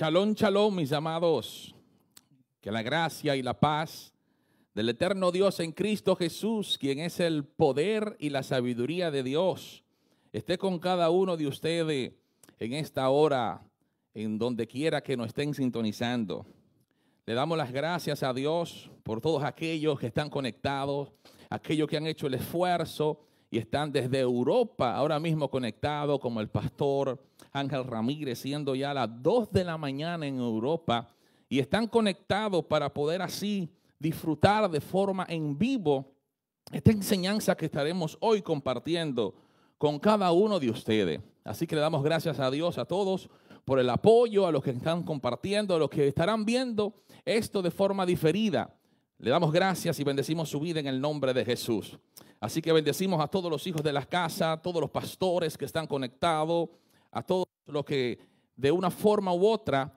Shalom, shalom, mis amados. Que la gracia y la paz del eterno Dios en Cristo Jesús, quien es el poder y la sabiduría de Dios, esté con cada uno de ustedes en esta hora, en donde quiera que nos estén sintonizando. Le damos las gracias a Dios por todos aquellos que están conectados, aquellos que han hecho el esfuerzo y están desde Europa ahora mismo conectados, como el pastor Ángel Ramírez, siendo ya las 2 de la mañana en Europa, y están conectados para poder así disfrutar de forma en vivo esta enseñanza que estaremos hoy compartiendo con cada uno de ustedes. Así que le damos gracias a Dios a todos por el apoyo, a los que están compartiendo, a los que estarán viendo esto de forma diferida. Le damos gracias y bendecimos su vida en el nombre de Jesús. Así que bendecimos a todos los hijos de la casa, a todos los pastores que están conectados, a todos los que de una forma u otra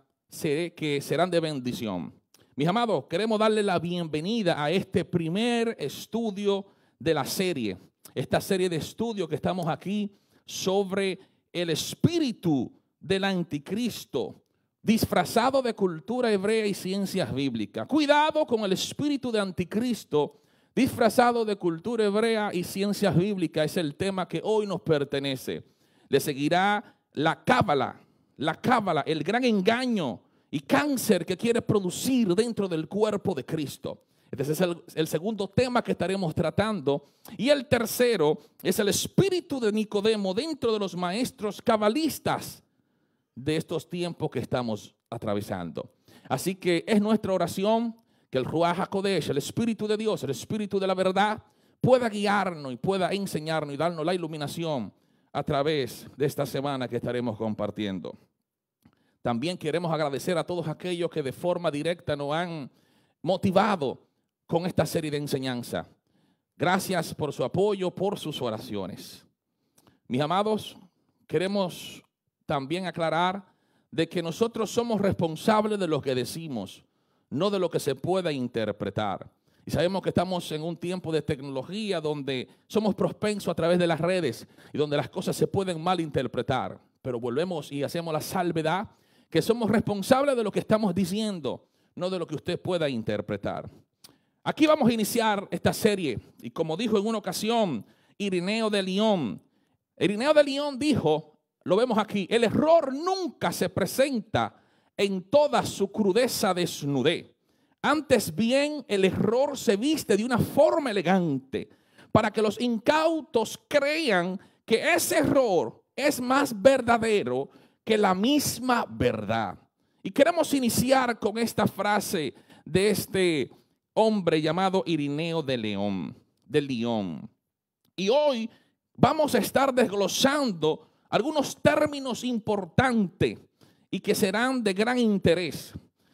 que serán de bendición. Mis amados, queremos darle la bienvenida a este primer estudio de la serie, esta serie de estudios que estamos aquí sobre el espíritu del anticristo disfrazado de cultura hebrea y ciencias bíblicas. Cuidado con el espíritu de anticristo disfrazado de cultura hebrea y ciencias bíblicas es el tema que hoy nos pertenece. Le seguirá la cábala, la cábala, el gran engaño y cáncer que quiere producir dentro del cuerpo de Cristo. Este es el, segundo tema que estaremos tratando. Y el tercero es el espíritu de Nicodemo dentro de los maestros cabalistas de estos tiempos que estamos atravesando. Así que es nuestra oración que el Ruach HaKodesh, el espíritu de Dios, el espíritu de la verdad, pueda guiarnos y pueda enseñarnos y darnos la iluminación a través de esta semana que estaremos compartiendo. También queremos agradecer a todos aquellos que de forma directa nos han motivado con esta serie de enseñanza. Gracias por su apoyo, por sus oraciones. Mis amados, queremos también aclarar de que nosotros somos responsables de lo que decimos, no de lo que se pueda interpretar. Y sabemos que estamos en un tiempo de tecnología donde somos prospensos a través de las redes y donde las cosas se pueden malinterpretar. Pero volvemos y hacemos la salvedad que somos responsables de lo que estamos diciendo, no de lo que usted pueda interpretar. Aquí vamos a iniciar esta serie. Y como dijo en una ocasión Irineo de León, Irineo de León dijo, lo vemos aquí, el error nunca se presenta en toda su crudeza desnudez. Antes bien, el error se viste de una forma elegante para que los incautos crean que ese error es más verdadero que la misma verdad. Y queremos iniciar con esta frase de este hombre llamado Irineo de León, de León. Y hoy vamos a estar desglosando algunos términos importantes y que serán de gran interés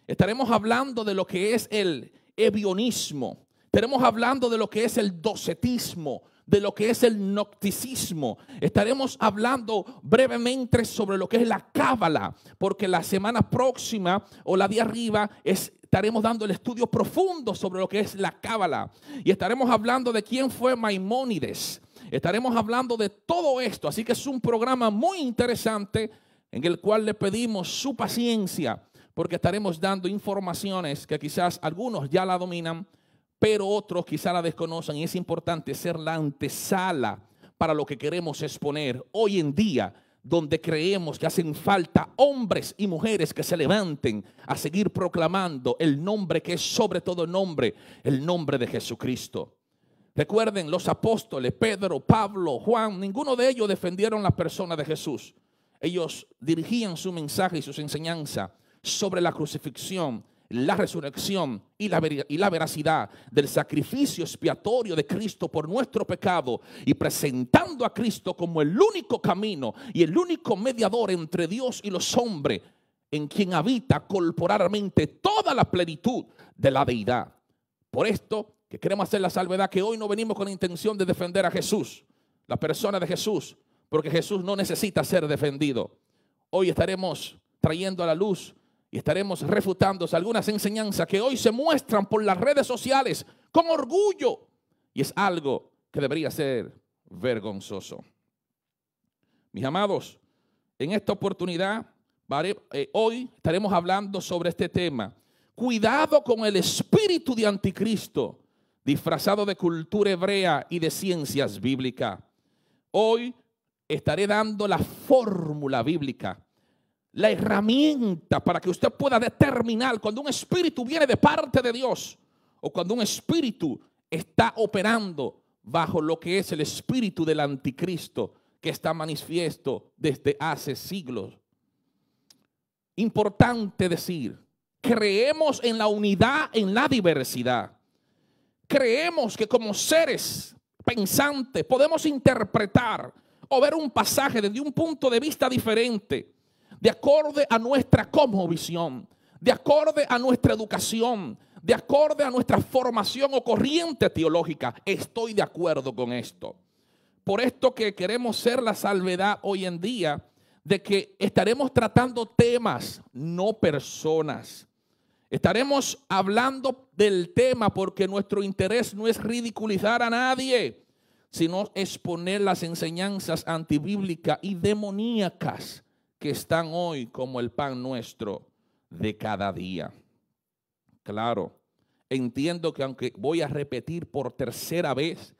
Estaremos hablando de lo que es el ebionismo. Estaremos hablando de lo que es el docetismo, de lo que es el nocticismo. Estaremos hablando brevemente sobre lo que es la cábala, porque la semana próxima o la de arriba estaremos dando el estudio profundo sobre lo que es la cábala y estaremos hablando de quién fue Maimónides. Estaremos hablando de todo esto, así que es un programa muy interesante en el cual le pedimos su paciencia porque estaremos dando informaciones que quizás algunos ya la dominan, pero otros quizás la desconocen y es importante ser la antesala para lo que queremos exponer hoy en día, donde creemos que hacen falta hombres y mujeres que se levanten a seguir proclamando el nombre que es sobre todo nombre, el nombre de Jesucristo. Recuerden, los apóstoles, Pedro, Pablo, Juan, ninguno de ellos defendieron la persona de Jesús. Ellos dirigían su mensaje y sus enseñanzas sobre la crucifixión, la resurrección y la, y la veracidad del sacrificio expiatorio de Cristo por nuestro pecado y presentando a Cristo como el único camino y el único mediador entre Dios y los hombres, en quien habita corporalmente toda la plenitud de la deidad. Por esto que queremos hacer la salvedad que hoy no venimos con la intención de defender a Jesús, la persona de Jesús, porque Jesús no necesita ser defendido. Hoy estaremos trayendo a la luz y estaremos refutando algunas enseñanzas que hoy se muestran por las redes sociales con orgullo. Y es algo que debería ser vergonzoso. Mis amados, en esta oportunidad, eh, hoy estaremos hablando sobre este tema. Cuidado con el espíritu de anticristo, disfrazado de cultura hebrea y de ciencias bíblicas. Hoy estaré dando la fórmula bíblica la herramienta para que usted pueda determinar cuando un espíritu viene de parte de Dios o cuando un espíritu está operando bajo lo que es el espíritu del anticristo que está manifiesto desde hace siglos. Importante decir, creemos en la unidad, en la diversidad. Creemos que como seres pensantes podemos interpretar o ver un pasaje desde un punto de vista diferente de acuerdo a nuestra visión, de acorde a nuestra educación, de acorde a nuestra formación o corriente teológica. Estoy de acuerdo con esto. Por esto que queremos ser la salvedad hoy en día de que estaremos tratando temas, no personas. Estaremos hablando del tema porque nuestro interés no es ridiculizar a nadie, sino exponer las enseñanzas antibíblicas y demoníacas que están hoy como el pan nuestro de cada día. Claro, entiendo que aunque voy a repetir por tercera vez,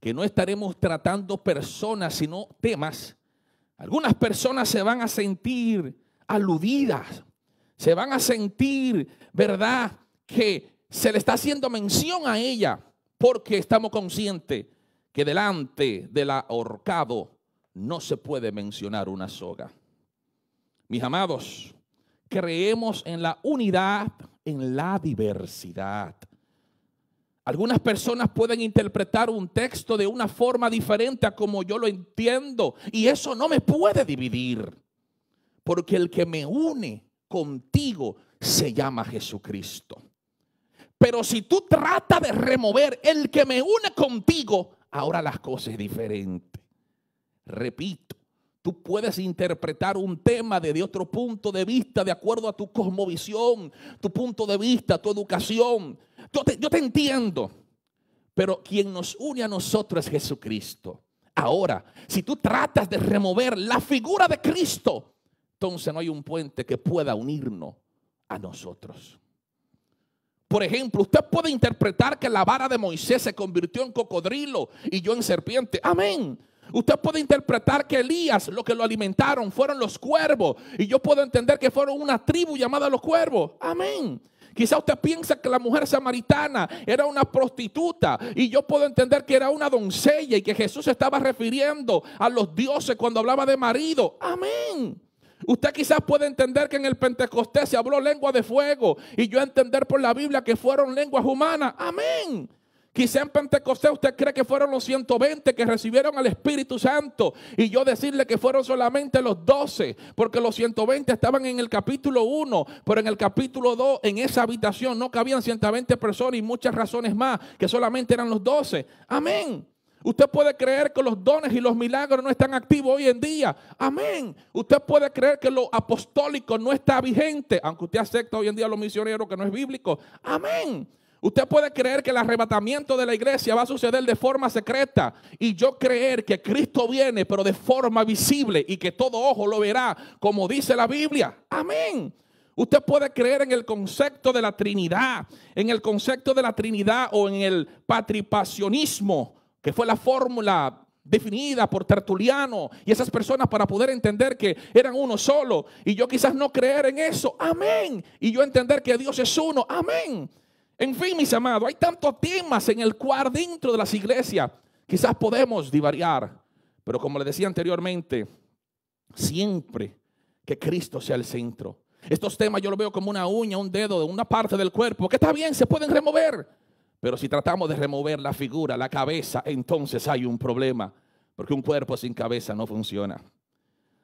que no estaremos tratando personas, sino temas, algunas personas se van a sentir aludidas, se van a sentir, ¿verdad?, que se le está haciendo mención a ella, porque estamos conscientes que delante del ahorcado no se puede mencionar una soga. Mis amados, creemos en la unidad, en la diversidad. Algunas personas pueden interpretar un texto de una forma diferente a como yo lo entiendo y eso no me puede dividir, porque el que me une contigo se llama Jesucristo. Pero si tú tratas de remover el que me une contigo, ahora las cosas es diferente. Repito, Tú puedes interpretar un tema desde otro punto de vista, de acuerdo a tu cosmovisión, tu punto de vista, tu educación. Yo te, yo te, entiendo, pero quien nos une a nosotros es Jesucristo. Ahora, si tú tratas de remover la figura de Cristo, entonces no hay un puente que pueda unirnos a nosotros. Por ejemplo, usted puede interpretar que la vara de Moisés se convirtió en cocodrilo y yo en serpiente. Amén. Usted puede interpretar que Elías lo que lo alimentaron fueron los cuervos. Y yo puedo entender que fueron una tribu llamada los cuervos. Amén. Quizá usted piensa que la mujer samaritana era una prostituta y yo puedo entender que era una doncella y que Jesús estaba refiriendo a los dioses cuando hablaba de marido. Amén. Usted quizás puede entender que en el Pentecostés se habló lengua de fuego y yo entender por la Biblia que fueron lenguas humanas. Amén. Quizá en Pentecostés usted cree que fueron los 120 que recibieron al Espíritu Santo y yo decirle que fueron solamente los 12, porque los 120 estaban en el capítulo 1, pero en el capítulo 2, en esa habitación no cabían 120 personas y muchas razones más, que solamente eran los 12. Amén. Usted puede creer que los dones y los milagros no están activos hoy en día. Amén. Usted puede creer que lo apostólico no está vigente, aunque usted acepta hoy en día a los misioneros que no es bíblico. Amén. Usted puede creer que el arrebatamiento de la iglesia va a suceder de forma secreta y yo creer que Cristo viene, pero de forma visible y que todo ojo lo verá, como dice la Biblia. Amén. Usted puede creer en el concepto de la Trinidad, en el concepto de la Trinidad o en el patripacionismo, que fue la fórmula definida por Tertuliano y esas personas para poder entender que eran uno solo y yo quizás no creer en eso, amén, y yo entender que Dios es uno, amén. En fin, mis amados, hay tantos temas en el cual dentro de las iglesias quizás podemos divariar, pero como le decía anteriormente, siempre que Cristo sea el centro. Estos temas yo lo veo como una uña, un dedo de una parte del cuerpo, que está bien, se pueden remover, pero si tratamos de remover la figura, la cabeza, entonces hay un problema, porque un cuerpo sin cabeza no funciona.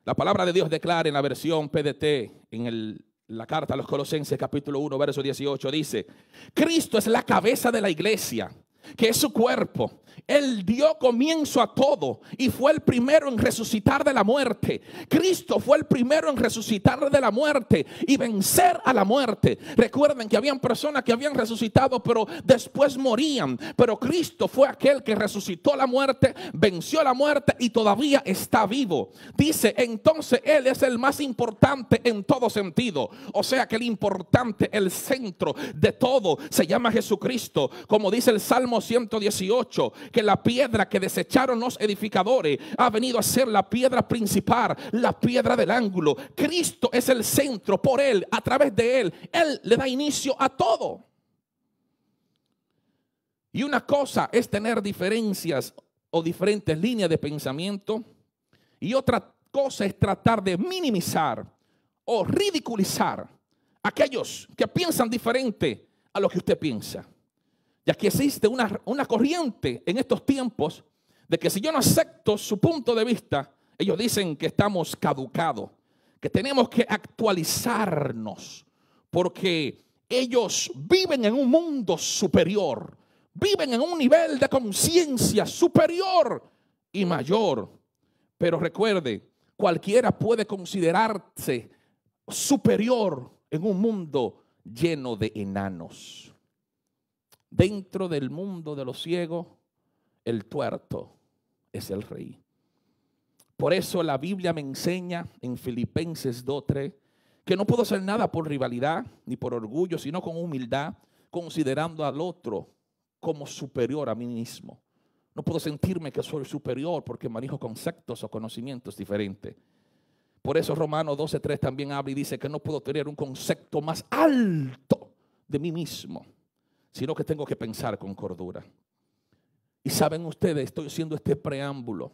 La palabra de Dios declara en la versión PDT, en el la carta a los Colosenses capítulo 1, verso 18 dice, Cristo es la cabeza de la iglesia que es su cuerpo. Él dio comienzo a todo y fue el primero en resucitar de la muerte. Cristo fue el primero en resucitar de la muerte y vencer a la muerte. Recuerden que habían personas que habían resucitado pero después morían. Pero Cristo fue aquel que resucitó la muerte, venció la muerte y todavía está vivo. Dice, entonces Él es el más importante en todo sentido. O sea que el importante, el centro de todo se llama Jesucristo. Como dice el Salmo 118, que la piedra que desecharon los edificadores ha venido a ser la piedra principal, la piedra del ángulo. Cristo es el centro por Él, a través de Él. Él le da inicio a todo. Y una cosa es tener diferencias o diferentes líneas de pensamiento y otra cosa es tratar de minimizar o ridiculizar aquellos que piensan diferente a lo que usted piensa. Y aquí existe una, una corriente en estos tiempos de que si yo no acepto su punto de vista, ellos dicen que estamos caducados, que tenemos que actualizarnos, porque ellos viven en un mundo superior, viven en un nivel de conciencia superior y mayor. Pero recuerde, cualquiera puede considerarse superior en un mundo lleno de enanos. Dentro del mundo de los ciegos, el tuerto es el rey. Por eso la Biblia me enseña en Filipenses 2.3 que no puedo hacer nada por rivalidad ni por orgullo, sino con humildad, considerando al otro como superior a mí mismo. No puedo sentirme que soy superior porque manejo conceptos o conocimientos diferentes. Por eso Romanos 12.3 también habla y dice que no puedo tener un concepto más alto de mí mismo sino que tengo que pensar con cordura. Y saben ustedes, estoy haciendo este preámbulo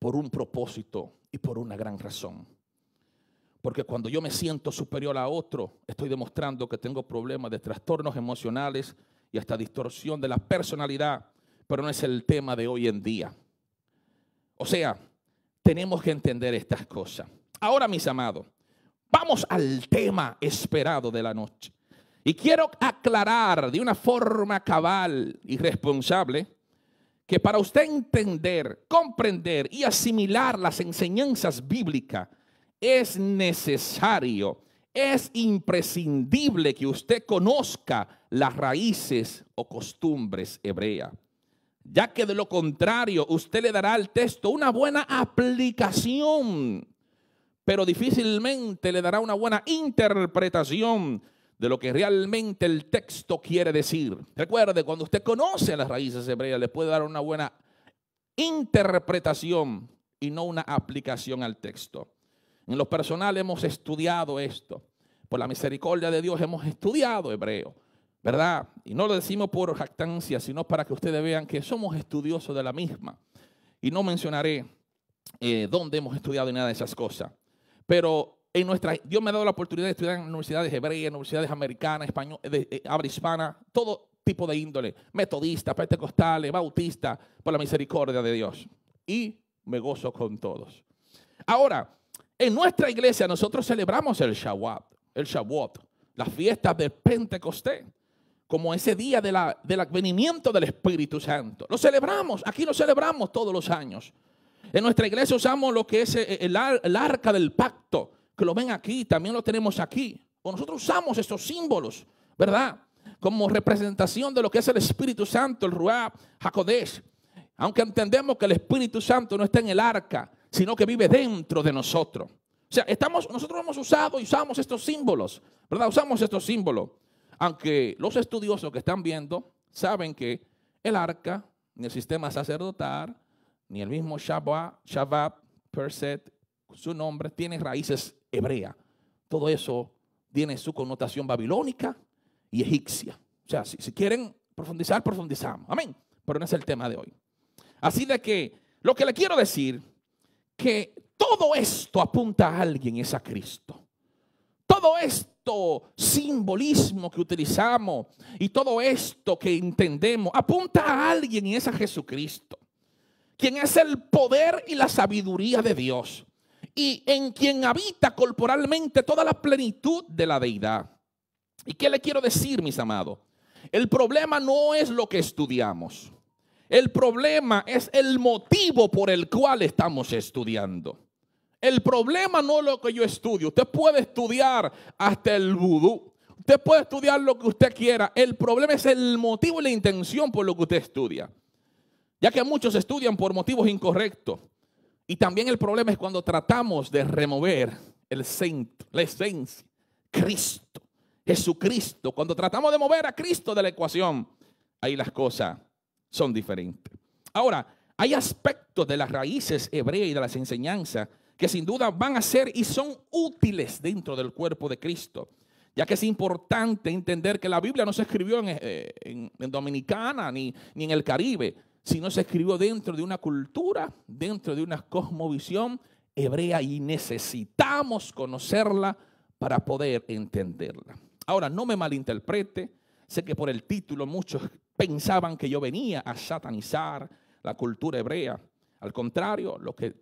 por un propósito y por una gran razón. Porque cuando yo me siento superior a otro, estoy demostrando que tengo problemas de trastornos emocionales y hasta distorsión de la personalidad, pero no es el tema de hoy en día. O sea, tenemos que entender estas cosas. Ahora, mis amados, vamos al tema esperado de la noche. Y quiero aclarar de una forma cabal y responsable que para usted entender, comprender y asimilar las enseñanzas bíblicas es necesario, es imprescindible que usted conozca las raíces o costumbres hebreas, ya que de lo contrario usted le dará al texto una buena aplicación, pero difícilmente le dará una buena interpretación de lo que realmente el texto quiere decir. Recuerde, cuando usted conoce las raíces hebreas, le puede dar una buena interpretación y no una aplicación al texto. En lo personal hemos estudiado esto. Por la misericordia de Dios hemos estudiado hebreo, ¿verdad? Y no lo decimos por jactancia, sino para que ustedes vean que somos estudiosos de la misma. Y no mencionaré eh, dónde hemos estudiado nada de esas cosas. Pero nuestra, Dios me ha dado la oportunidad de estudiar en universidades hebreas, universidades americanas, español, de, todo tipo de índole, metodistas, pentecostales, bautistas, por la misericordia de Dios. Y me gozo con todos. Ahora, en nuestra iglesia nosotros celebramos el Shavuot, el Shavuot, las fiestas del Pentecostés, como ese día de la, del advenimiento del Espíritu Santo. Lo celebramos, aquí lo celebramos todos los años. En nuestra iglesia usamos lo que es el arca del pacto que lo ven aquí, también lo tenemos aquí. O nosotros usamos estos símbolos, ¿verdad? Como representación de lo que es el Espíritu Santo, el Ruab, Hakodesh, Aunque entendemos que el Espíritu Santo no está en el arca, sino que vive dentro de nosotros. O sea, estamos, nosotros hemos usado y usamos estos símbolos, ¿verdad? Usamos estos símbolos. Aunque los estudiosos que están viendo saben que el arca, ni el sistema sacerdotal, ni el mismo Shabbat, Shabbat, Perset, su nombre, tiene raíces hebrea. Todo eso tiene su connotación babilónica y egipcia. O sea, si, si quieren profundizar, profundizamos. Amén. Pero no es el tema de hoy. Así de que lo que le quiero decir, que todo esto apunta a alguien, es a Cristo. Todo esto simbolismo que utilizamos y todo esto que entendemos apunta a alguien y es a Jesucristo, quien es el poder y la sabiduría de Dios y en quien habita corporalmente toda la plenitud de la deidad. ¿Y qué le quiero decir, mis amados? El problema no es lo que estudiamos. El problema es el motivo por el cual estamos estudiando. El problema no es lo que yo estudio. Usted puede estudiar hasta el vudú. Usted puede estudiar lo que usted quiera. El problema es el motivo y la intención por lo que usted estudia. Ya que muchos estudian por motivos incorrectos. Y también el problema es cuando tratamos de remover el centro, la esencia, Cristo, Jesucristo. Cuando tratamos de mover a Cristo de la ecuación, ahí las cosas son diferentes. Ahora, hay aspectos de las raíces hebreas y de las enseñanzas que sin duda van a ser y son útiles dentro del cuerpo de Cristo, ya que es importante entender que la Biblia no se escribió en, eh, Dominicana ni, ni en el Caribe, sino se escribió dentro de una cultura, dentro de una cosmovisión hebrea y necesitamos conocerla para poder entenderla. Ahora, no me malinterprete, sé que por el título muchos pensaban que yo venía a satanizar la cultura hebrea. Al contrario, los que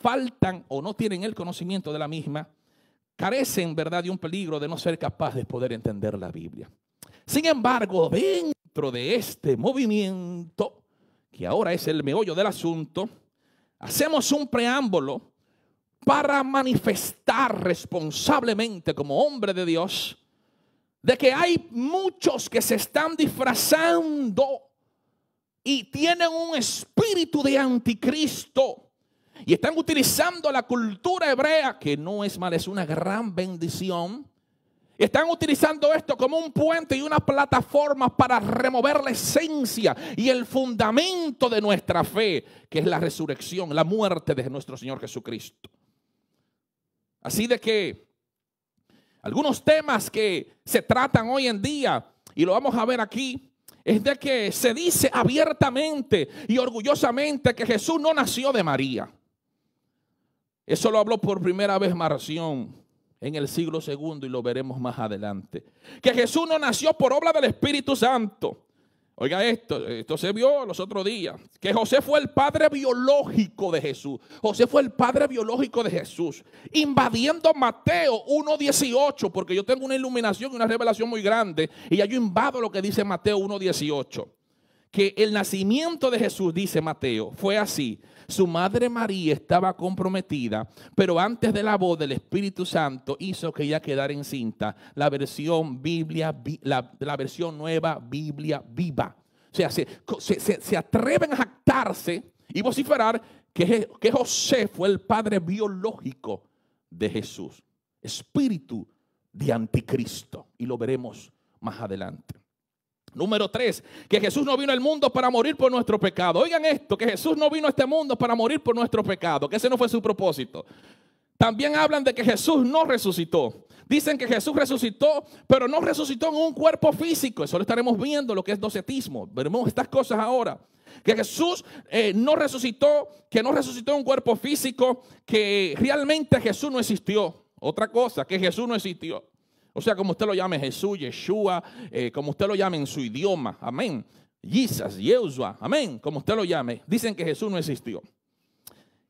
faltan o no tienen el conocimiento de la misma, carecen, ¿verdad?, de un peligro de no ser capaz de poder entender la Biblia. Sin embargo, dentro de este movimiento, que ahora es el meollo del asunto, hacemos un preámbulo para manifestar responsablemente como hombre de Dios de que hay muchos que se están disfrazando y tienen un espíritu de anticristo y están utilizando la cultura hebrea, que no es mal, es una gran bendición, están utilizando esto como un puente y una plataforma para remover la esencia y el fundamento de nuestra fe, que es la resurrección, la muerte de nuestro Señor Jesucristo. Así de que algunos temas que se tratan hoy en día, y lo vamos a ver aquí, es de que se dice abiertamente y orgullosamente que Jesús no nació de María. Eso lo habló por primera vez Marción en el siglo segundo y lo veremos más adelante. Que Jesús no nació por obra del Espíritu Santo. Oiga esto, esto se vio los otros días. Que José fue el padre biológico de Jesús. José fue el padre biológico de Jesús. Invadiendo Mateo 1.18, porque yo tengo una iluminación y una revelación muy grande. Y ya yo invado lo que dice Mateo 1.18 que el nacimiento de Jesús, dice Mateo, fue así. Su madre María estaba comprometida, pero antes de la voz del Espíritu Santo hizo que ella quedara encinta. La versión Biblia, la, versión nueva Biblia viva. O sea, se, se, se atreven a jactarse y vociferar que, que José fue el padre biológico de Jesús. Espíritu de anticristo. Y lo veremos más adelante. Número tres, que Jesús no vino al mundo para morir por nuestro pecado. Oigan esto, que Jesús no vino a este mundo para morir por nuestro pecado, que ese no fue su propósito. También hablan de que Jesús no resucitó. Dicen que Jesús resucitó, pero no resucitó en un cuerpo físico. Eso lo estaremos viendo, lo que es docetismo. Veremos estas cosas ahora. Que Jesús eh, no resucitó, que no resucitó en un cuerpo físico, que realmente Jesús no existió. Otra cosa, que Jesús no existió. O sea, como usted lo llame Jesús, Yeshua, eh, como usted lo llame en su idioma. Amén. Jesus, Yeshua. Amén. Como usted lo llame. Dicen que Jesús no existió.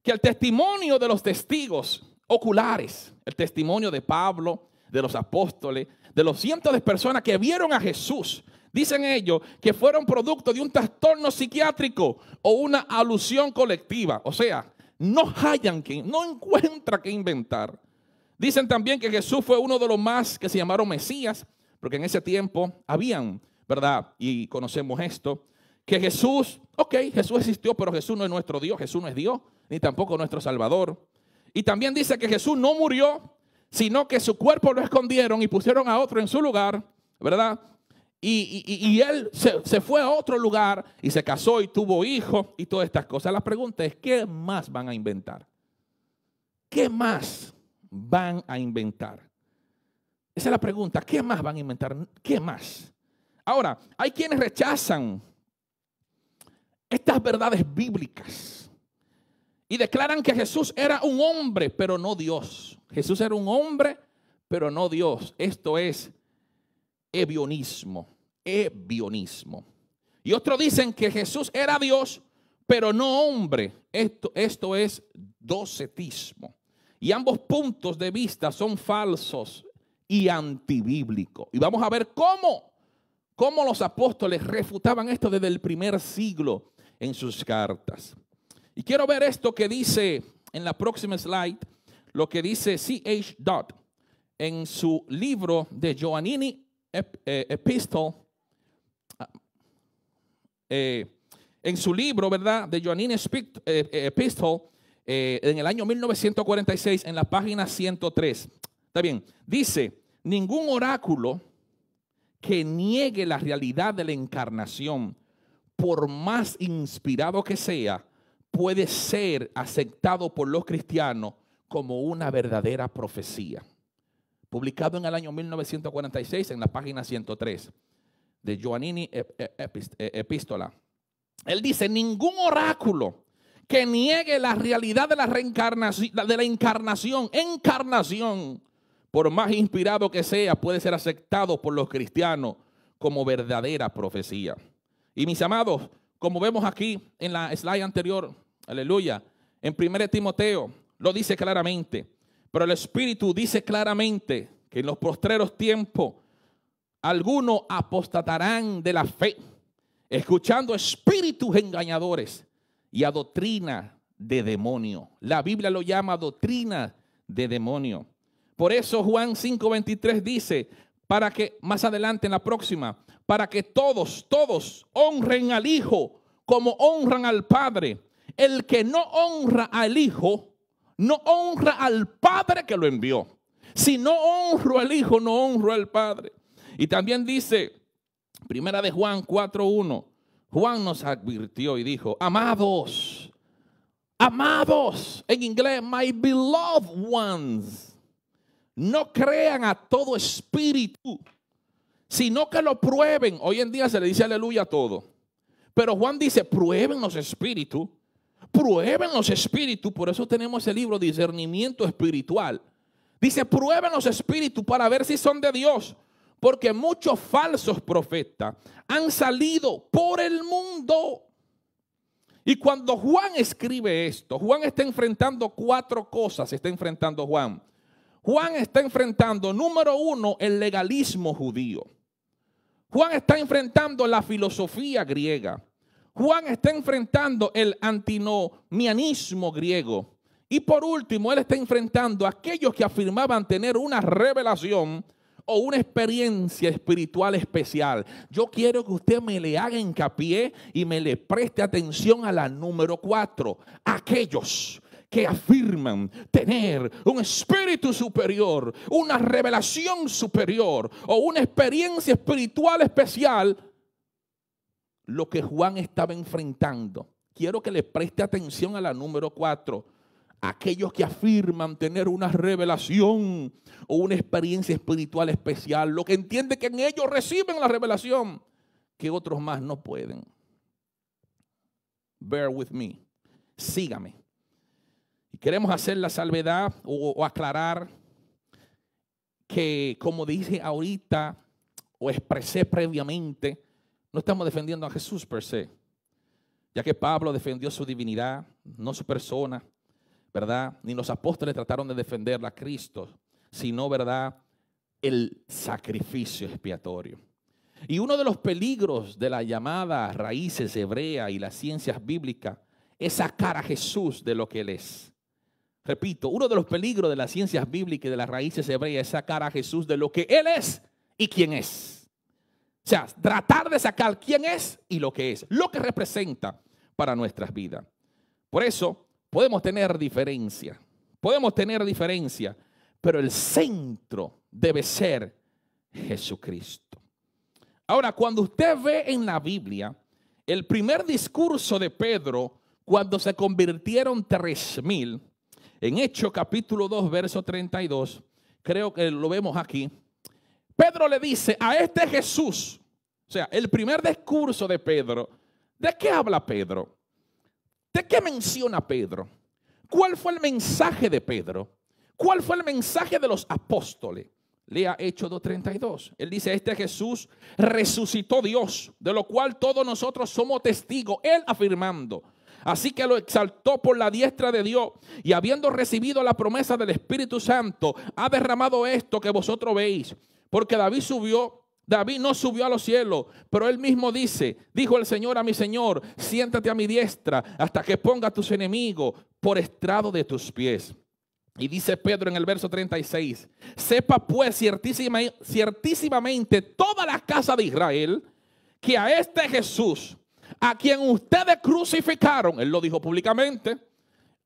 Que el testimonio de los testigos oculares, el testimonio de Pablo, de los apóstoles, de los cientos de personas que vieron a Jesús, Dicen ellos que fueron producto de un trastorno psiquiátrico o una alusión colectiva. O sea, no hallan que, no encuentran que inventar. Dicen también que Jesús fue uno de los más que se llamaron Mesías, porque en ese tiempo habían, ¿verdad? Y conocemos esto, que Jesús, ok, Jesús existió, pero Jesús no es nuestro Dios, Jesús no es Dios, ni tampoco nuestro Salvador. Y también dice que Jesús no murió, sino que su cuerpo lo escondieron y pusieron a otro en su lugar, ¿verdad? Y, y, él se, se, fue a otro lugar y se casó y tuvo hijos y todas estas cosas. La pregunta es, ¿qué más van a inventar? ¿Qué más? van a inventar? Esa es la pregunta. ¿Qué más van a inventar? ¿Qué más? Ahora, hay quienes rechazan estas verdades bíblicas y declaran que Jesús era un hombre, pero no Dios. Jesús era un hombre, pero no Dios. Esto es ebionismo, ebionismo. Y otros dicen que Jesús era Dios, pero no hombre. Esto, esto es docetismo. Y ambos puntos de vista son falsos y antibíblicos. Y vamos a ver cómo, cómo los apóstoles refutaban esto desde el primer siglo en sus cartas. Y quiero ver esto que dice en la próxima slide, lo que dice C.H. Dodd en su libro de Joannini eh, Epistle, ah, eh, en su libro, ¿verdad? De Joannini eh, Epistle, eh, en el año 1946, en la página 103. Está bien, dice, ningún oráculo que niegue la realidad de la encarnación, por más inspirado que sea, puede ser aceptado por los cristianos como una verdadera profecía. Publicado en el año 1946 en la página 103 de Joannini Epístola. Él dice, ningún oráculo que niegue la realidad de la reencarnación, de la encarnación, encarnación, por más inspirado que sea, puede ser aceptado por los cristianos como verdadera profecía. Y mis amados, como vemos aquí en la slide anterior, aleluya, en 1 Timoteo lo dice claramente, pero el Espíritu dice claramente que en los postreros tiempos algunos apostatarán de la fe, escuchando espíritus engañadores y a doctrina de demonio. La Biblia lo llama doctrina de demonio. Por eso Juan 5:23 dice, para que más adelante en la próxima, para que todos, todos honren al Hijo como honran al Padre. El que no honra al Hijo, no honra al Padre que lo envió. Si no honro al Hijo, no honro al Padre. Y también dice, primera de Juan 4:1, Juan nos advirtió y dijo, amados, amados, en inglés, my beloved ones, no crean a todo espíritu, sino que lo prueben. Hoy en día se le dice aleluya a todo. Pero Juan dice, prueben los espíritus, prueben los espíritus. Por eso tenemos el libro discernimiento espiritual. Dice, prueben los espíritus para ver si son de Dios porque muchos falsos profetas han salido por el mundo. Y cuando Juan escribe esto, Juan está enfrentando cuatro cosas, está enfrentando Juan. Juan está enfrentando, número uno, el legalismo judío. Juan está enfrentando la filosofía griega. Juan está enfrentando el antinomianismo griego. Y por último, él está enfrentando a aquellos que afirmaban tener una revelación o una experiencia espiritual especial. Yo quiero que usted me le haga hincapié y me le preste atención a la número cuatro. Aquellos que afirman tener un espíritu superior, una revelación superior o una experiencia espiritual especial, lo que Juan estaba enfrentando. Quiero que le preste atención a la número cuatro aquellos que afirman tener una revelación o una experiencia espiritual especial, lo que entiende que en ellos reciben la revelación que otros más no pueden. Bear with me, sígame. Y queremos hacer la salvedad o, aclarar que, como dije ahorita o expresé previamente, no estamos defendiendo a Jesús per se, ya que Pablo defendió su divinidad, no su persona ¿verdad? Ni los apóstoles trataron de defender a Cristo, sino, ¿verdad? El sacrificio expiatorio. Y uno de los peligros de la llamada raíces hebrea y las ciencias bíblicas es sacar a Jesús de lo que él es. Repito, uno de los peligros de las ciencias bíblicas y de las raíces hebreas es sacar a Jesús de lo que él es y quién es. O sea, tratar de sacar quién es y lo que es, lo que representa para nuestras vidas. Por eso, Podemos tener diferencia, podemos tener diferencia, pero el centro debe ser Jesucristo. Ahora, cuando usted ve en la Biblia el primer discurso de Pedro, cuando se convirtieron tres mil, en Hechos capítulo 2, verso 32, creo que lo vemos aquí, Pedro le dice a este Jesús, o sea, el primer discurso de Pedro, ¿de qué habla Pedro? ¿De qué menciona Pedro? ¿Cuál fue el mensaje de Pedro? ¿Cuál fue el mensaje de los apóstoles? Lea Hechos 2.32. Él dice, este Jesús resucitó Dios, de lo cual todos nosotros somos testigos. Él afirmando, Así que lo exaltó por la diestra de Dios y habiendo recibido la promesa del Espíritu Santo, ha derramado esto que vosotros veis. Porque David subió David no subió a los cielos, pero él mismo dice, dijo el Señor a mi Señor, siéntate a mi diestra hasta que ponga tus enemigos por estrado de tus pies. Y dice Pedro en el verso 36, sepa pues ciertísimamente toda la casa de Israel que a este Jesús, a quien ustedes crucificaron, él lo dijo públicamente,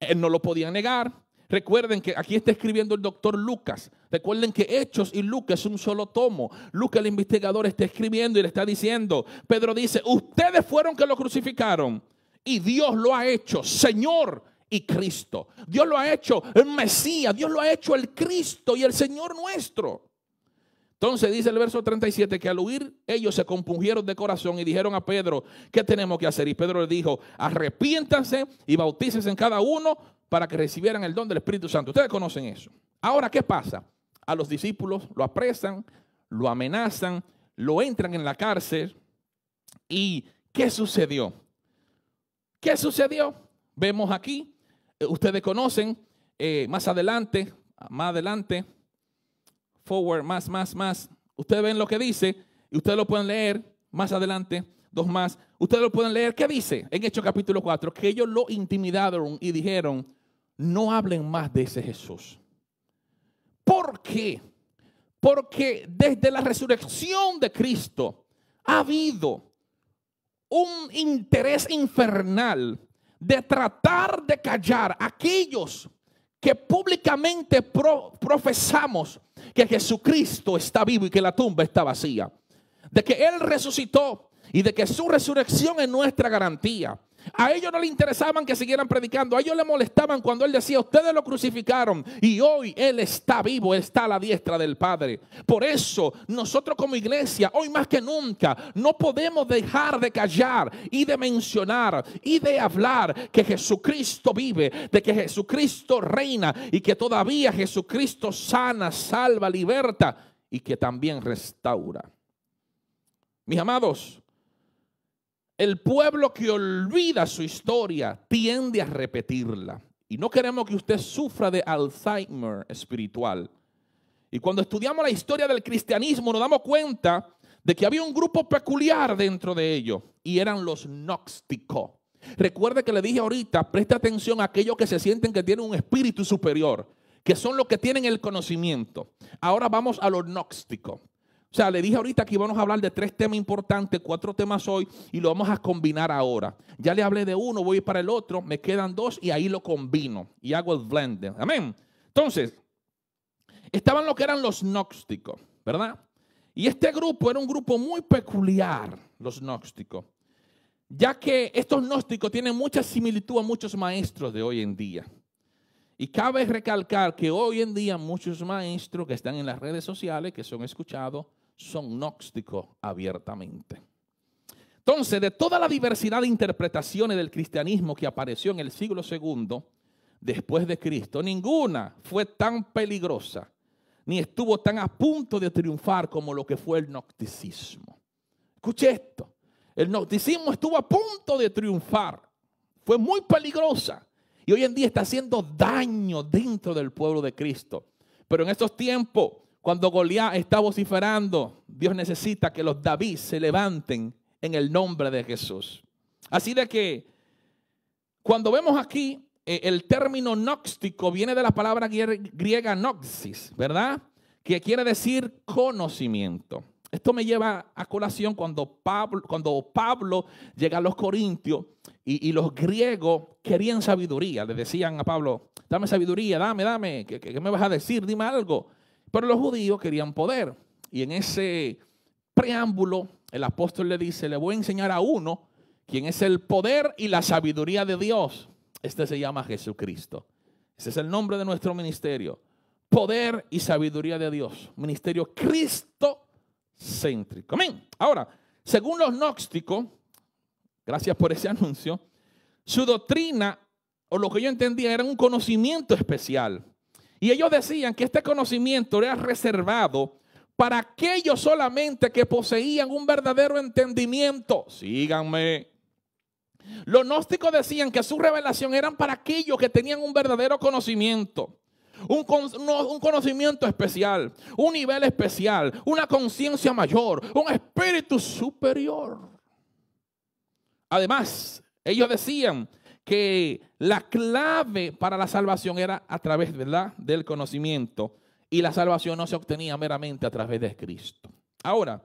él no lo podía negar, Recuerden que aquí está escribiendo el doctor Lucas. Recuerden que Hechos y Lucas es un solo tomo. Lucas, el investigador, está escribiendo y le está diciendo, Pedro dice, ustedes fueron que lo crucificaron y Dios lo ha hecho, Señor y Cristo. Dios lo ha hecho el Mesías, Dios lo ha hecho el Cristo y el Señor nuestro. Entonces dice el verso 37 que al huir ellos se compungieron de corazón y dijeron a Pedro, ¿qué tenemos que hacer? Y Pedro le dijo, arrepiéntanse y bautícesen en cada uno para que recibieran el don del Espíritu Santo. Ustedes conocen eso. Ahora, ¿qué pasa? A los discípulos lo apresan, lo amenazan, lo entran en la cárcel. ¿Y qué sucedió? ¿Qué sucedió? Vemos aquí, eh, ustedes conocen, eh, más adelante, más adelante, forward, más, más, más. Ustedes ven lo que dice y ustedes lo pueden leer más adelante, dos más. Ustedes lo pueden leer. ¿Qué dice en Hechos capítulo 4? Que ellos lo intimidaron y dijeron, no hablen más de ese Jesús. ¿Por qué? Porque desde la resurrección de Cristo ha habido un interés infernal de tratar de callar a aquellos que públicamente profesamos que Jesucristo está vivo y que la tumba está vacía, de que Él resucitó y de que su resurrección es nuestra garantía. A ellos no les interesaban que siguieran predicando. A ellos les molestaban cuando él decía, ustedes lo crucificaron y hoy él está vivo, está a la diestra del Padre. Por eso nosotros como iglesia, hoy más que nunca, no podemos dejar de callar y de mencionar y de hablar que Jesucristo vive, de que Jesucristo reina y que todavía Jesucristo sana, salva, liberta y que también restaura. Mis amados, el pueblo que olvida su historia tiende a repetirla. Y no queremos que usted sufra de Alzheimer espiritual. Y cuando estudiamos la historia del cristianismo nos damos cuenta de que había un grupo peculiar dentro de ellos y eran los gnósticos. Recuerde que le dije ahorita, preste atención a aquellos que se sienten que tienen un espíritu superior, que son los que tienen el conocimiento. Ahora vamos a los gnósticos. O sea, le dije ahorita que íbamos a hablar de tres temas importantes, cuatro temas hoy, y lo vamos a combinar ahora. Ya le hablé de uno, voy para el otro, me quedan dos y ahí lo combino y hago el blender. Amén. Entonces, estaban lo que eran los gnósticos, ¿verdad? Y este grupo era un grupo muy peculiar, los gnósticos, ya que estos gnósticos tienen mucha similitud a muchos maestros de hoy en día. Y cabe recalcar que hoy en día muchos maestros que están en las redes sociales, que son escuchados, son gnósticos abiertamente. Entonces, de toda la diversidad de interpretaciones del cristianismo que apareció en el siglo II después de Cristo, ninguna fue tan peligrosa ni estuvo tan a punto de triunfar como lo que fue el gnosticismo. Escuche esto, el gnosticismo estuvo a punto de triunfar, fue muy peligrosa y hoy en día está haciendo daño dentro del pueblo de Cristo. Pero en estos tiempos cuando Goliat está vociferando, Dios necesita que los David se levanten en el nombre de Jesús. Así de que cuando vemos aquí eh, el término gnóstico viene de la palabra griega noxis, ¿verdad? Que quiere decir conocimiento. Esto me lleva a colación cuando Pablo, cuando Pablo llega a los Corintios y, los griegos querían sabiduría. Le decían a Pablo, dame sabiduría, dame, dame, qué me vas a decir? Dime algo. Pero los judíos querían poder. Y en ese preámbulo, el apóstol le dice, le voy a enseñar a uno quien es el poder y la sabiduría de Dios. Este se llama Jesucristo. Ese es el nombre de nuestro ministerio. Poder y sabiduría de Dios. Ministerio cristocéntrico. Amén. Ahora, según los gnósticos, gracias por ese anuncio, su doctrina, o lo que yo entendía, era un conocimiento especial y ellos decían que este conocimiento era reservado para aquellos solamente que poseían un verdadero entendimiento. Síganme. Los gnósticos decían que su revelación eran para aquellos que tenían un verdadero conocimiento. Un, un, conocimiento especial, un nivel especial, una conciencia mayor, un espíritu superior. Además, ellos decían que la clave para la salvación era a través ¿verdad? del conocimiento y la salvación no se obtenía meramente a través de Cristo. Ahora,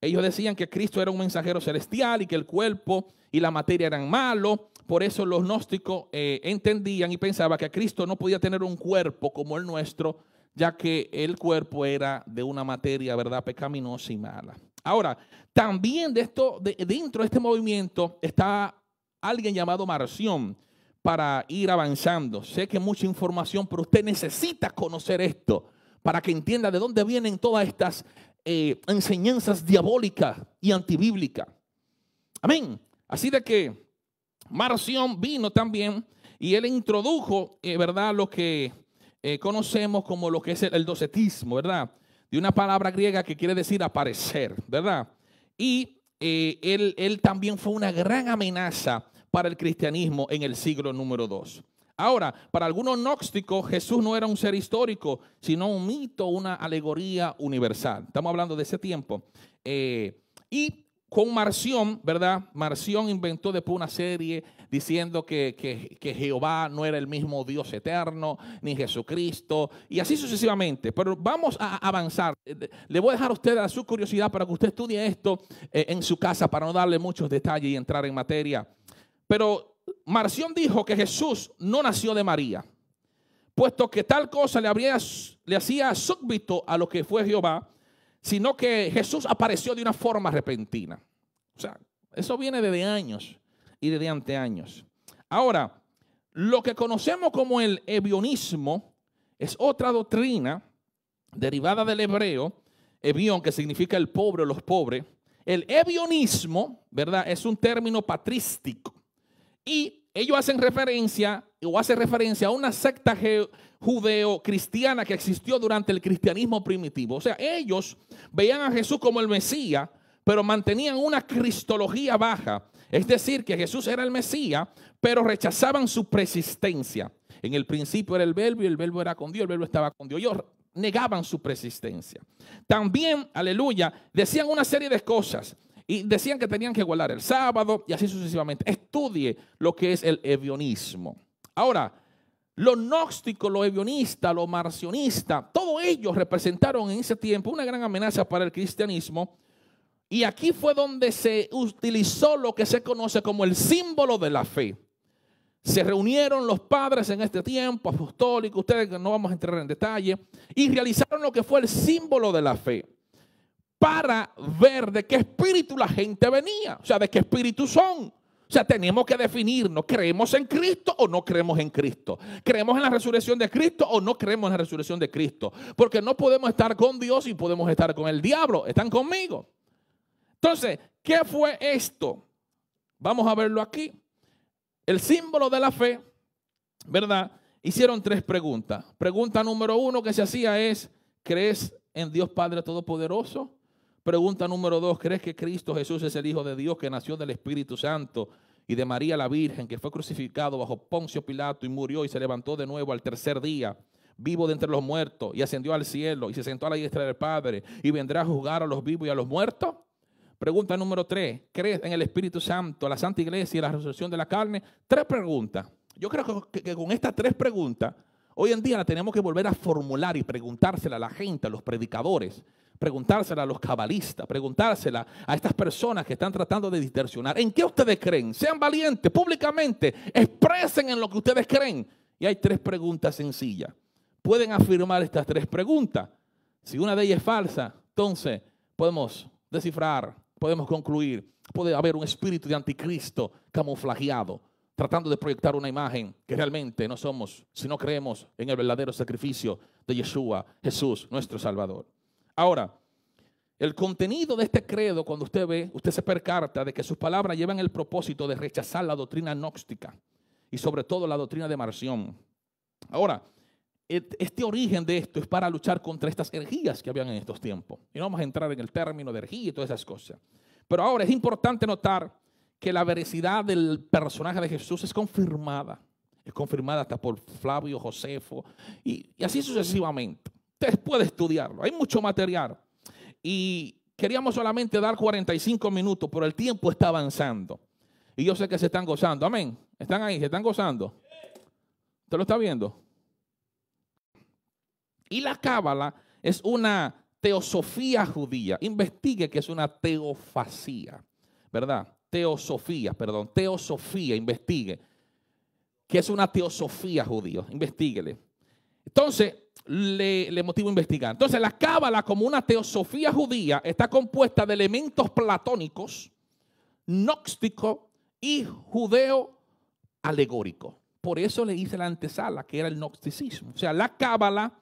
ellos decían que Cristo era un mensajero celestial y que el cuerpo y la materia eran malos. Por eso los gnósticos eh, entendían y pensaban que Cristo no podía tener un cuerpo como el nuestro, ya que el cuerpo era de una materia, ¿verdad?, pecaminosa y mala. Ahora, también de esto, dentro de este movimiento está alguien llamado Marción para ir avanzando. Sé que mucha información, pero usted necesita conocer esto para que entienda de dónde vienen todas estas eh, enseñanzas diabólicas y antibíblicas. Amén. Así de que Marción vino también y él introdujo, eh, ¿verdad?, lo que eh, conocemos como lo que es el, docetismo, ¿verdad? De una palabra griega que quiere decir aparecer, ¿verdad? Y él, él también fue una gran amenaza para el cristianismo en el siglo número 2. Ahora, para algunos gnósticos, Jesús no era un ser histórico, sino un mito, una alegoría universal. Estamos hablando de ese tiempo. Eh, y con Marción, ¿verdad? Marción inventó después una serie diciendo que, Jehová no era el mismo Dios eterno, ni Jesucristo, y así sucesivamente. Pero vamos a avanzar. Eh, le voy a dejar a usted a su curiosidad para que usted estudie esto eh, en su casa, para no darle muchos detalles y entrar en materia. Pero Marción dijo que Jesús no nació de María, puesto que tal cosa le, hacía súbito a lo que fue Jehová, sino que Jesús apareció de una forma repentina. O sea, eso viene desde años y desde anteaños. Ahora, lo que conocemos como el ebionismo es otra doctrina derivada del hebreo, ebion, que significa el pobre o los pobres. El ebionismo, ¿verdad? Es un término patrístico y ellos hacen referencia o hace referencia a una secta judeo-cristiana que existió durante el cristianismo primitivo. O sea, ellos veían a Jesús como el Mesías, pero mantenían una cristología baja. Es decir, que Jesús era el Mesías, pero rechazaban su persistencia. En el principio era el verbo y el verbo era con Dios, el verbo estaba con Dios. Ellos negaban su persistencia. También, aleluya, decían una serie de cosas. Y decían que tenían que guardar el sábado y así sucesivamente. Estudie lo que es el evionismo. Ahora, los gnósticos, los evionistas, los marcionistas, todos ellos representaron en ese tiempo una gran amenaza para el cristianismo. Y aquí fue donde se utilizó lo que se conoce como el símbolo de la fe. Se reunieron los padres en este tiempo, apostólicos, ustedes no vamos a entrar en detalle, y realizaron lo que fue el símbolo de la fe para ver de qué espíritu la gente venía, o sea, de qué espíritu son. O sea, tenemos que definirnos, ¿creemos en Cristo o no creemos en Cristo? ¿Creemos en la resurrección de Cristo o no creemos en la resurrección de Cristo? Porque no podemos estar con Dios y podemos estar con el diablo. ¿Están conmigo? Entonces, ¿qué fue esto? Vamos a verlo aquí. El símbolo de la fe, ¿verdad? Hicieron tres preguntas. Pregunta número uno que se hacía es, ¿crees en Dios Padre Todopoderoso? Pregunta número dos, ¿crees que Cristo Jesús es el Hijo de Dios que nació del Espíritu Santo y de María la Virgen, que fue crucificado bajo Poncio Pilato y murió y se levantó de nuevo al tercer día? vivo de entre los muertos y ascendió al cielo y se sentó a la diestra del Padre y vendrá a juzgar a los vivos y a los muertos? Pregunta número tres, ¿crees en el Espíritu Santo, la Santa Iglesia y la resurrección de la carne? Tres preguntas. Yo creo que, con estas tres preguntas Hoy en día la tenemos que volver a formular y preguntársela a la gente, a los predicadores, preguntársela a los cabalistas, preguntársela a estas personas que están tratando de distorsionar. ¿En qué ustedes creen? Sean valientes públicamente, expresen en lo que ustedes creen. Y hay tres preguntas sencillas. Pueden afirmar estas tres preguntas. Si una de ellas es falsa, entonces podemos descifrar, podemos concluir, puede haber un espíritu de anticristo camuflajeado tratando de proyectar una imagen que realmente no somos si no creemos en el verdadero sacrificio de Yeshua, Jesús, nuestro Salvador. Ahora, el contenido de este credo, cuando usted ve, usted se percarta de que sus palabras llevan el propósito de rechazar la doctrina gnóstica y sobre todo la doctrina de Marción. Ahora, este origen de esto es para luchar contra estas herejías que habían en estos tiempos. Y no vamos a entrar en el término de herejía y todas esas cosas. Pero ahora es importante notar que la veracidad del personaje de Jesús es confirmada. Es confirmada hasta por Flavio Josefo y, así sucesivamente. Ustedes pueden estudiarlo, hay mucho material. Y queríamos solamente dar 45 minutos, pero el tiempo está avanzando. Y yo sé que se están gozando, amén. Están ahí, se están gozando. ¿Usted lo está viendo? Y la cábala es una teosofía judía. Investigue que es una teofasía, ¿verdad? teosofía, perdón, teosofía, investigue. ¿Qué es una teosofía judía, Investíguele. Entonces, le, motivo a investigar. Entonces, la cábala como una teosofía judía está compuesta de elementos platónicos, gnóstico y judeo alegórico. Por eso le hice la antesala, que era el gnosticismo. O sea, la cábala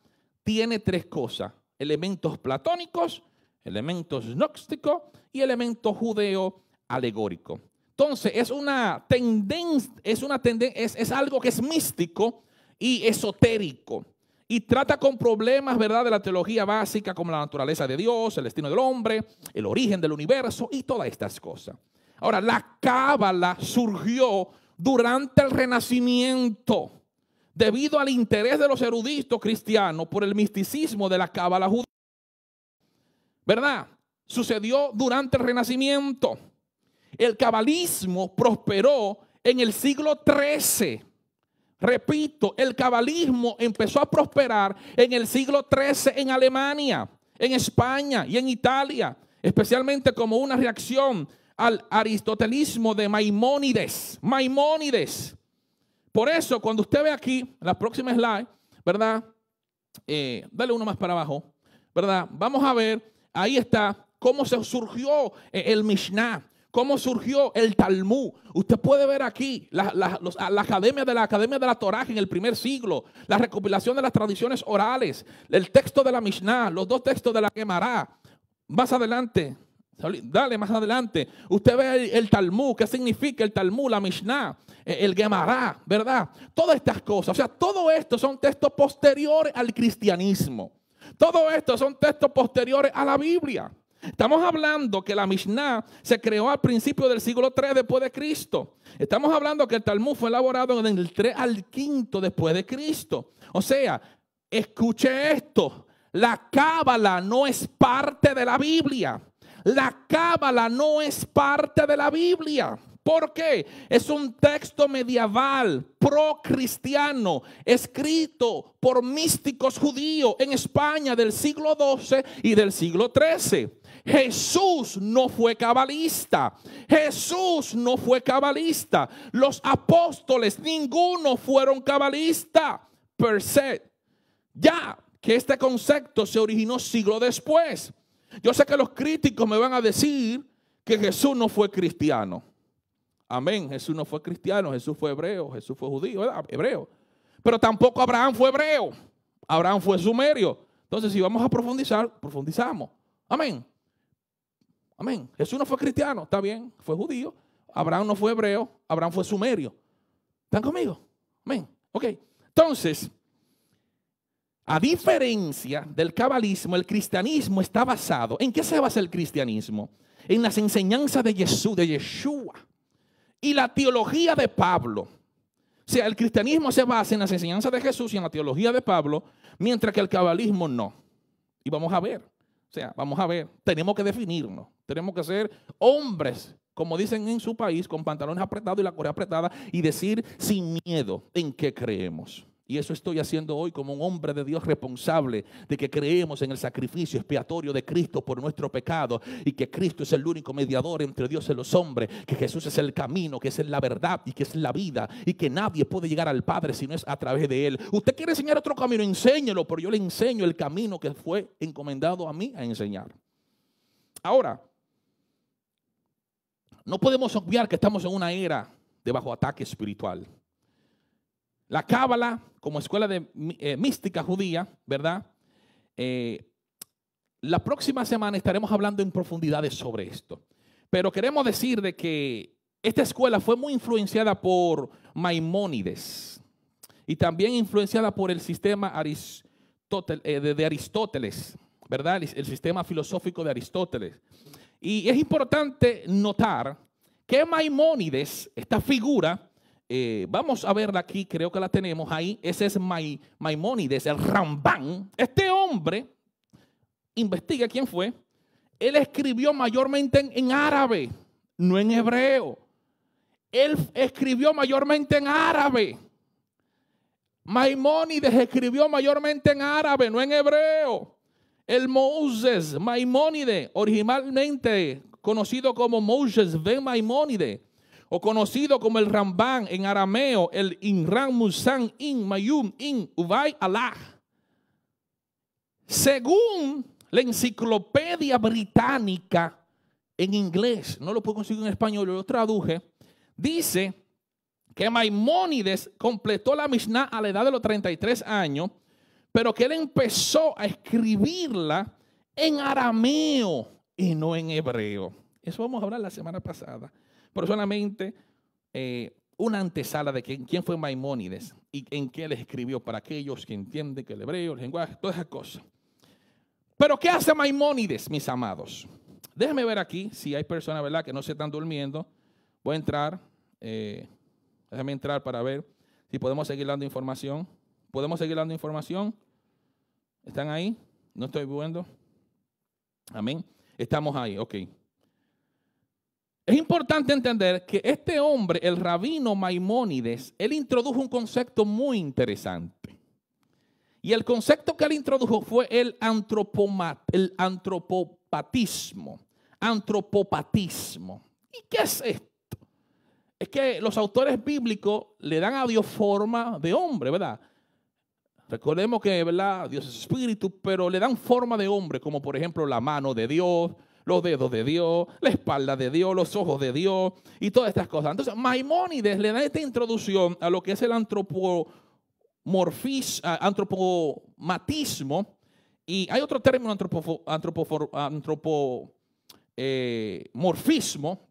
tiene tres cosas: elementos platónicos, elementos gnósticos y elementos judeo alegórico. Entonces, es una tendencia, es, una es, algo que es místico y esotérico. Y trata con problemas, ¿verdad?, de la teología básica como la naturaleza de Dios, el destino del hombre, el origen del universo y todas estas cosas. Ahora, la cábala surgió durante el Renacimiento debido al interés de los eruditos cristianos por el misticismo de la cábala judía. ¿Verdad? Sucedió durante el Renacimiento. El cabalismo prosperó en el siglo XIII. Repito, el cabalismo empezó a prosperar en el siglo XIII en Alemania, en España y en Italia, especialmente como una reacción al aristotelismo de Maimónides. Maimónides. Por eso, cuando usted ve aquí, la próxima slide, ¿verdad? Eh, dale uno más para abajo, ¿verdad? Vamos a ver, ahí está, cómo se surgió eh, el Mishnah cómo surgió el Talmud. Usted puede ver aquí la, academia de la Academia de la Torah en el primer siglo, la recopilación de las tradiciones orales, el texto de la Mishnah, los dos textos de la Gemara. Más adelante, dale, más adelante, usted ve el, el Talmud, qué significa el Talmud, la Mishnah, eh, el Gemara, ¿verdad? Todas estas cosas, o sea, todo esto son textos posteriores al cristianismo. Todo esto son textos posteriores a la Biblia. Estamos hablando que la Mishnah se creó al principio del siglo 3 después de Cristo. Estamos hablando que el Talmud fue elaborado en el 3 al 5 después de Cristo. O sea, escuche esto. La cábala no es parte de la Biblia. La cábala no es parte de la Biblia. ¿Por qué? Es un texto medieval, pro-cristiano, escrito por místicos judíos en España del siglo XII y del siglo XIII. Jesús no fue cabalista. Jesús no fue cabalista. Los apóstoles, ninguno fueron cabalista per se. Ya que este concepto se originó siglo después. Yo sé que los críticos me van a decir que Jesús no fue cristiano. Amén, Jesús no fue cristiano, Jesús fue hebreo, Jesús fue judío, hebreo. Pero tampoco Abraham fue hebreo, Abraham fue sumerio. Entonces, si vamos a profundizar, profundizamos. Amén. Amén. Jesús no fue cristiano, está bien, fue judío. Abraham no fue hebreo, Abraham fue sumerio. ¿Están conmigo? Amén. Ok. Entonces, a diferencia del cabalismo, el cristianismo está basado. ¿En qué se basa el cristianismo? En las enseñanzas de Jesús, de Yeshua. Y la teología de Pablo. O sea, el cristianismo se basa en las enseñanzas de Jesús y en la teología de Pablo, mientras que el cabalismo no. Y vamos a ver. O sea, vamos a ver, tenemos que definirnos, tenemos que ser hombres, como dicen en su país, con pantalones apretados y la correa apretada, y decir sin miedo en qué creemos. Y eso estoy haciendo hoy como un hombre de Dios responsable de que creemos en el sacrificio expiatorio de Cristo por nuestro pecado y que Cristo es el único mediador entre Dios y los hombres, que Jesús es el camino, que es la verdad y que es la vida y que nadie puede llegar al Padre si no es a través de Él. Usted quiere enseñar otro camino, enséñelo, pero yo le enseño el camino que fue encomendado a mí a enseñar. Ahora, no podemos obviar que estamos en una era de bajo ataque espiritual. La cábala, como escuela de, eh, mística judía, ¿verdad? Eh, la próxima semana estaremos hablando en profundidades sobre esto. Pero queremos decir de que esta escuela fue muy influenciada por Maimónides y también influenciada por el sistema eh, de, Aristóteles, ¿verdad? el sistema filosófico de Aristóteles. Y es importante notar que Maimónides, esta figura, eh, vamos a verla aquí, creo que la tenemos ahí. Ese es Maimonides, Maimónides, el Rambán. Este hombre, investiga quién fue, él escribió mayormente en, árabe, no en hebreo. Él escribió mayormente en árabe. Maimónides escribió mayormente en árabe, no en hebreo. El Moses Maimónides, originalmente conocido como Moses Ben Maimónides, o conocido como el Rambán en arameo, el Inram Musan In Mayum In Ubay Allah. Según la enciclopedia británica en inglés, no lo puedo conseguir en español, lo traduje, dice que Maimónides completó la Mishnah a la edad de los 33 años, pero que él empezó a escribirla en arameo y no en hebreo. Eso vamos a hablar la semana pasada personalmente eh, una antesala de quién, fue Maimónides y en qué les escribió para aquellos que entienden que el hebreo, el lenguaje, todas esas cosas. Pero ¿qué hace Maimónides, mis amados? Déjenme ver aquí si hay personas, ¿verdad?, que no se están durmiendo. Voy a entrar. Eh, déjenme entrar para ver si podemos seguir dando información. ¿Podemos seguir dando información? ¿Están ahí? No estoy viendo. Amén. Estamos ahí, ok. Es importante entender que este hombre, el rabino Maimónides, él introdujo un concepto muy interesante. Y el concepto que él introdujo fue el, el antropopatismo. Antropopatismo. ¿Y qué es esto? Es que los autores bíblicos le dan a Dios forma de hombre, ¿verdad? Recordemos que ¿verdad? Dios es espíritu, pero le dan forma de hombre, como por ejemplo la mano de Dios, los dedos de Dios, la espalda de Dios, los ojos de Dios y todas estas cosas. Entonces, Maimónides le da esta introducción a lo que es el antropomorfismo antropomatismo. Y hay otro término, antropomorfismo, eh,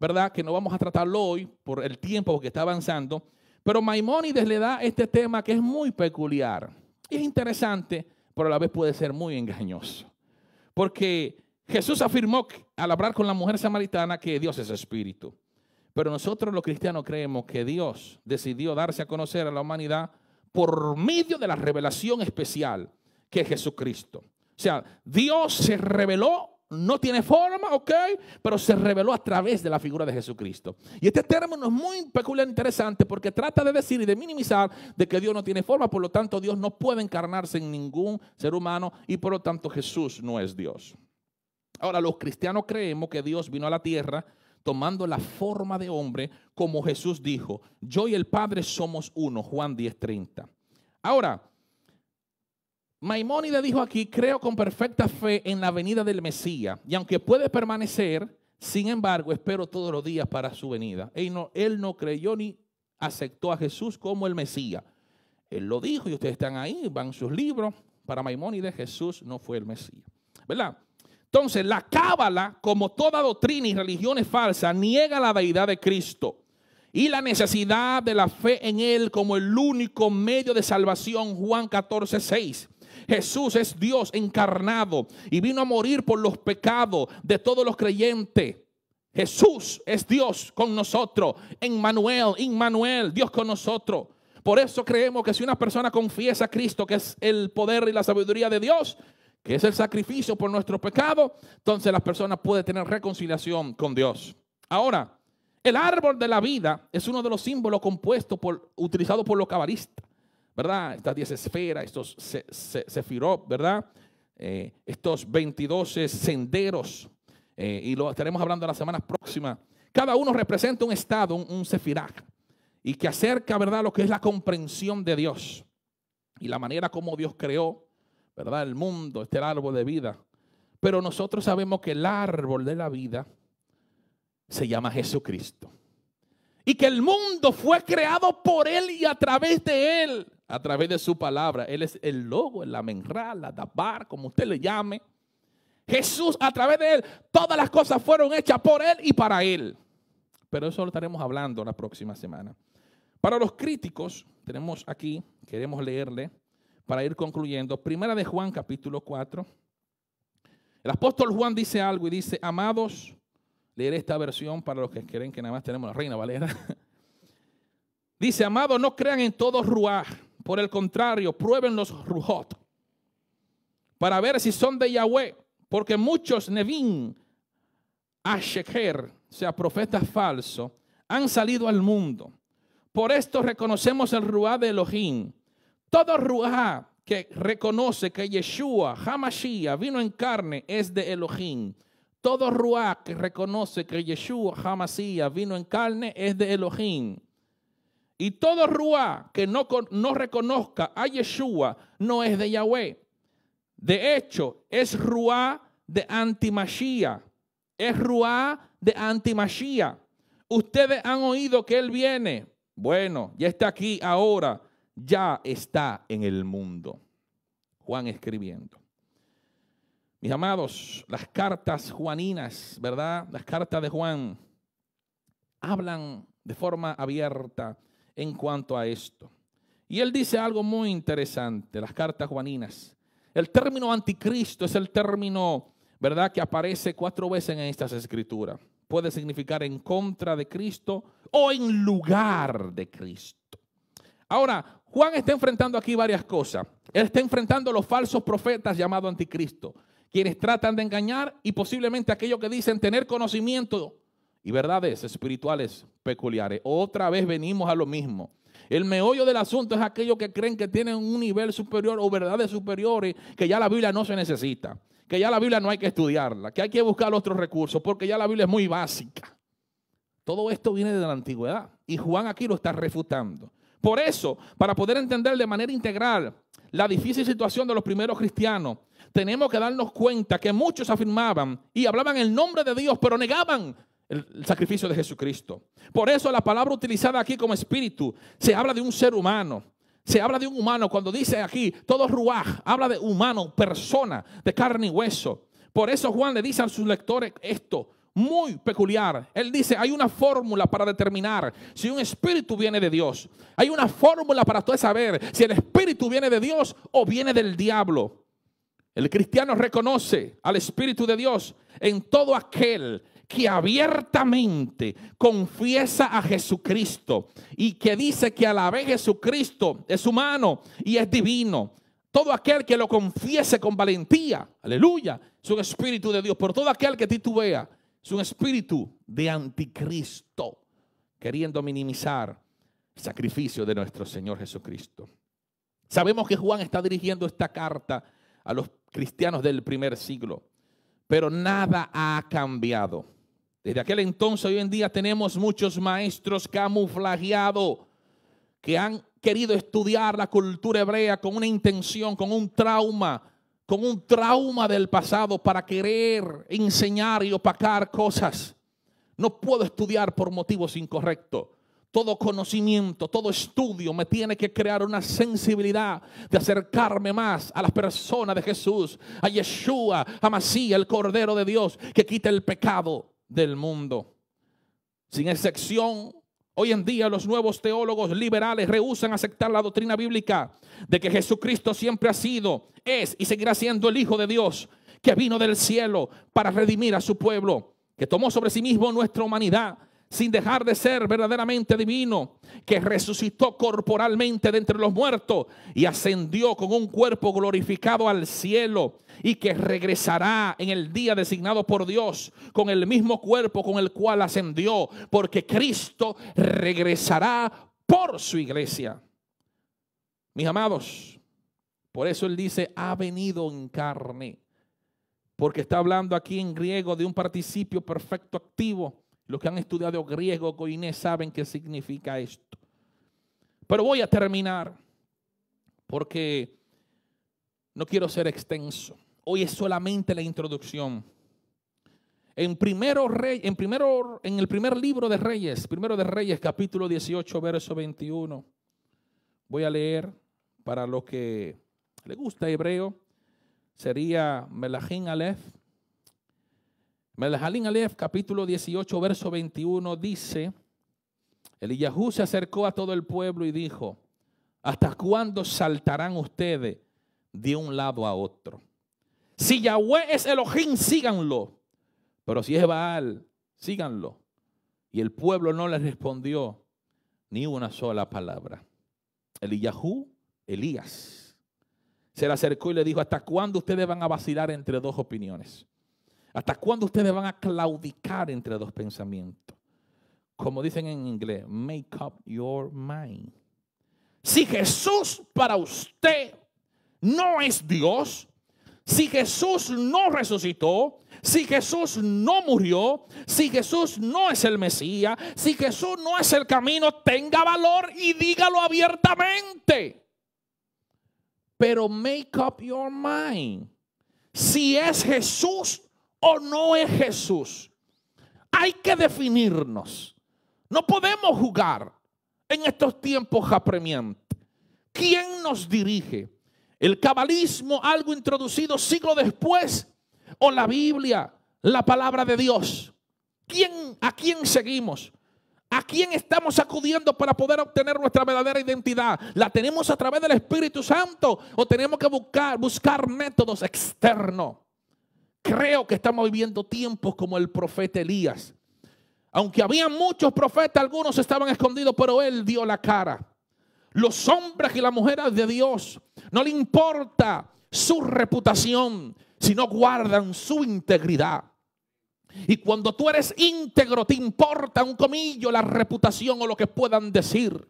¿verdad? Que no vamos a tratarlo hoy por el tiempo que está avanzando. Pero Maimónides le da este tema que es muy peculiar. es interesante, pero a la vez puede ser muy engañoso. Porque Jesús afirmó que, al hablar con la mujer samaritana que Dios es espíritu. Pero nosotros los cristianos creemos que Dios decidió darse a conocer a la humanidad por medio de la revelación especial que es Jesucristo. O sea, Dios se reveló, no tiene forma, ok, pero se reveló a través de la figura de Jesucristo. Y este término es muy peculiar e interesante porque trata de decir y de minimizar de que Dios no tiene forma, por lo tanto Dios no puede encarnarse en ningún ser humano y por lo tanto Jesús no es Dios. Ahora, los cristianos creemos que Dios vino a la tierra tomando la forma de hombre, como Jesús dijo, yo y el Padre somos uno, Juan 10:30. Ahora, Maimónides dijo aquí, creo con perfecta fe en la venida del Mesías, y aunque puede permanecer, sin embargo, espero todos los días para su venida. Él no, él no creyó ni aceptó a Jesús como el Mesías. Él lo dijo y ustedes están ahí, van sus libros. Para Maimónides Jesús no fue el Mesías. ¿Verdad? Entonces, la cábala, como toda doctrina y religiones falsa, niega la deidad de Cristo y la necesidad de la fe en Él como el único medio de salvación. Juan 14, 6. Jesús es Dios encarnado y vino a morir por los pecados de todos los creyentes. Jesús es Dios con nosotros. Emmanuel, manuel Dios con nosotros. Por eso creemos que si una persona confiesa a Cristo, que es el poder y la sabiduría de Dios, que es el sacrificio por nuestro pecado, entonces las personas puede tener reconciliación con Dios. Ahora, el árbol de la vida es uno de los símbolos compuestos por, utilizados por los cabalistas, ¿verdad? Estas 10 esferas, estos se, ¿verdad? Eh, estos 22 senderos, eh, y lo estaremos hablando las semanas próximas. Cada uno representa un estado, un, un y que acerca, ¿verdad?, lo que es la comprensión de Dios y la manera como Dios creó el mundo, este árbol de vida. Pero nosotros sabemos que el árbol de la vida se llama Jesucristo. Y que el mundo fue creado por Él y a través de Él, a través de su palabra. Él es el logo, el amenral, la dabar, como usted le llame. Jesús, a través de Él, todas las cosas fueron hechas por Él y para Él. Pero eso lo estaremos hablando la próxima semana. Para los críticos, tenemos aquí, queremos leerle para ir concluyendo, primera de Juan capítulo 4. El apóstol Juan dice algo y dice, amados, leer esta versión para los que creen que nada más tenemos la reina Valera. dice, amados, no crean en todo ruah, por el contrario, prueben los rujot para ver si son de Yahweh, porque muchos nevin, asheker, o sea, profetas falsos, han salido al mundo. Por esto reconocemos el ruah de Elohim todo Ruah que reconoce que Yeshua, Hamashiach, vino en carne, es de Elohim. Todo Ruá que reconoce que Yeshua, Hamashiach, vino en carne, es de Elohim. Y todo Ruá que no, reconozca a Yeshua, no es de Yahweh. De hecho, es Ruá de antimashía. Es Ruá de antimashía. Ustedes han oído que Él viene. Bueno, ya está aquí ahora ya está en el mundo. Juan escribiendo. Mis amados, las cartas juaninas, ¿verdad? Las cartas de Juan hablan de forma abierta en cuanto a esto. Y él dice algo muy interesante, las cartas juaninas. El término anticristo es el término, ¿verdad?, que aparece cuatro veces en estas escrituras. Puede significar en contra de Cristo o en lugar de Cristo. Ahora, Juan está enfrentando aquí varias cosas. Él está enfrentando a los falsos profetas llamados anticristo, quienes tratan de engañar y posiblemente aquellos que dicen tener conocimiento y verdades espirituales peculiares. Otra vez venimos a lo mismo. El meollo del asunto es aquellos que creen que tienen un nivel superior o verdades superiores que ya la Biblia no se necesita, que ya la Biblia no hay que estudiarla, que hay que buscar otros recursos porque ya la Biblia es muy básica. Todo esto viene de la antigüedad y Juan aquí lo está refutando. Por eso, para poder entender de manera integral la difícil situación de los primeros cristianos, tenemos que darnos cuenta que muchos afirmaban y hablaban el nombre de Dios, pero negaban el sacrificio de Jesucristo. Por eso la palabra utilizada aquí como espíritu se habla de un ser humano. Se habla de un humano cuando dice aquí, todo ruaj, habla de humano, persona, de carne y hueso. Por eso Juan le dice a sus lectores esto, muy peculiar. Él dice, hay una fórmula para determinar si un espíritu viene de Dios. Hay una fórmula para saber si el espíritu viene de Dios o viene del diablo. El cristiano reconoce al espíritu de Dios en todo aquel que abiertamente confiesa a Jesucristo y que dice que a la vez Jesucristo es humano y es divino. Todo aquel que lo confiese con valentía, aleluya, es un espíritu de Dios. Por todo aquel que titubea, es un espíritu de anticristo, queriendo minimizar el sacrificio de nuestro Señor Jesucristo. Sabemos que Juan está dirigiendo esta carta a los cristianos del primer siglo, pero nada ha cambiado. Desde aquel entonces, hoy en día tenemos muchos maestros camuflajeados que han querido estudiar la cultura hebrea con una intención, con un trauma, con un trauma del pasado para querer enseñar y opacar cosas. No puedo estudiar por motivos incorrectos. Todo conocimiento, todo estudio me tiene que crear una sensibilidad de acercarme más a las personas de Jesús, a Yeshua, a Masía, el Cordero de Dios, que quita el pecado del mundo. Sin excepción, Hoy en día los nuevos teólogos liberales rehúsan aceptar la doctrina bíblica de que Jesucristo siempre ha sido, es y seguirá siendo el Hijo de Dios, que vino del cielo para redimir a su pueblo, que tomó sobre sí mismo nuestra humanidad sin dejar de ser verdaderamente divino, que resucitó corporalmente de entre los muertos y ascendió con un cuerpo glorificado al cielo y que regresará en el día designado por Dios con el mismo cuerpo con el cual ascendió, porque Cristo regresará por su iglesia. Mis amados, por eso él dice, ha venido en carne, porque está hablando aquí en griego de un participio perfecto activo los que han estudiado griego, coinés, saben qué significa esto. Pero voy a terminar porque no quiero ser extenso. Hoy es solamente la introducción. En, primero rey, en, primero, en el primer libro de Reyes, primero de Reyes, capítulo 18, verso 21, voy a leer para los que le gusta hebreo, sería Melahim Aleph, Melhalin Aleph, capítulo 18, verso 21, dice, Eliyahú se acercó a todo el pueblo y dijo, ¿hasta cuándo saltarán ustedes de un lado a otro? Si Yahweh es Elohim, síganlo. Pero si es Baal, síganlo. Y el pueblo no le respondió ni una sola palabra. Eliyahú, Elías, se le acercó y le dijo, ¿hasta cuándo ustedes van a vacilar entre dos opiniones? ¿Hasta cuándo ustedes van a claudicar entre dos pensamientos? Como dicen en inglés, make up your mind. Si Jesús para usted no es Dios, si Jesús no resucitó, si Jesús no murió, si Jesús no es el Mesías, si Jesús no es el camino, tenga valor y dígalo abiertamente. Pero make up your mind. Si es Jesús, o no es Jesús. Hay que definirnos. No podemos jugar en estos tiempos apremiantes. ¿Quién nos dirige? ¿El cabalismo, algo introducido siglo después? ¿O la Biblia, la palabra de Dios? ¿A quién seguimos? ¿A quién estamos acudiendo para poder obtener nuestra verdadera identidad? ¿La tenemos a través del Espíritu Santo o tenemos que buscar, buscar métodos externos? Creo que estamos viviendo tiempos como el profeta Elías. Aunque había muchos profetas, algunos estaban escondidos, pero él dio la cara. Los hombres y las mujeres de Dios no le importa su reputación, sino guardan su integridad. Y cuando tú eres íntegro, te importa un comillo la reputación o lo que puedan decir.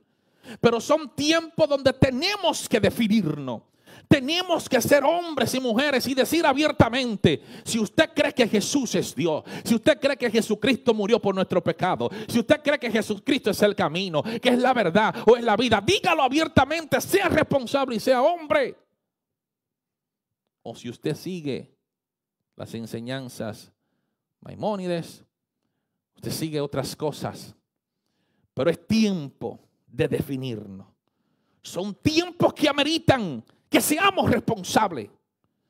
Pero son tiempos donde tenemos que definirnos. Tenemos que ser hombres y mujeres y decir abiertamente, si usted cree que Jesús es Dios, si usted cree que Jesucristo murió por nuestro pecado, si usted cree que Jesucristo es el camino, que es la verdad o es la vida, dígalo abiertamente, sea responsable y sea hombre. O si usted sigue las enseñanzas maimónides, usted sigue otras cosas, pero es tiempo de definirnos. Son tiempos que ameritan que seamos responsables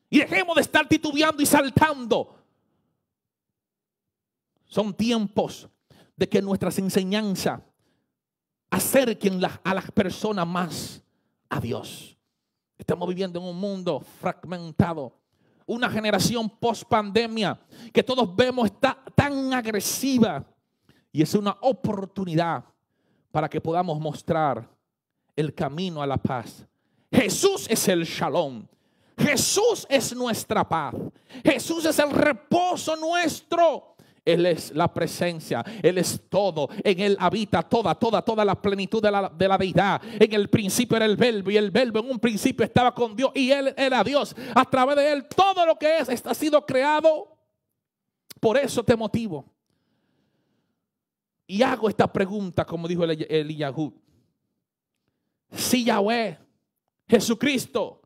y dejemos de estar titubeando y saltando. Son tiempos de que nuestras enseñanzas acerquen a las personas más a Dios. Estamos viviendo en un mundo fragmentado, una generación post pandemia que todos vemos está tan agresiva y es una oportunidad para que podamos mostrar el camino a la paz Jesús es el shalom. Jesús es nuestra paz. Jesús es el reposo nuestro. Él es la presencia, Él es todo, en Él habita toda, toda, toda la plenitud de la, deidad. En el principio era el verbo y el verbo en un principio estaba con Dios y Él era Dios. A través de Él todo lo que es está, ha sido creado. Por eso te motivo. Y hago esta pregunta como dijo el, el Si Yahweh Jesucristo.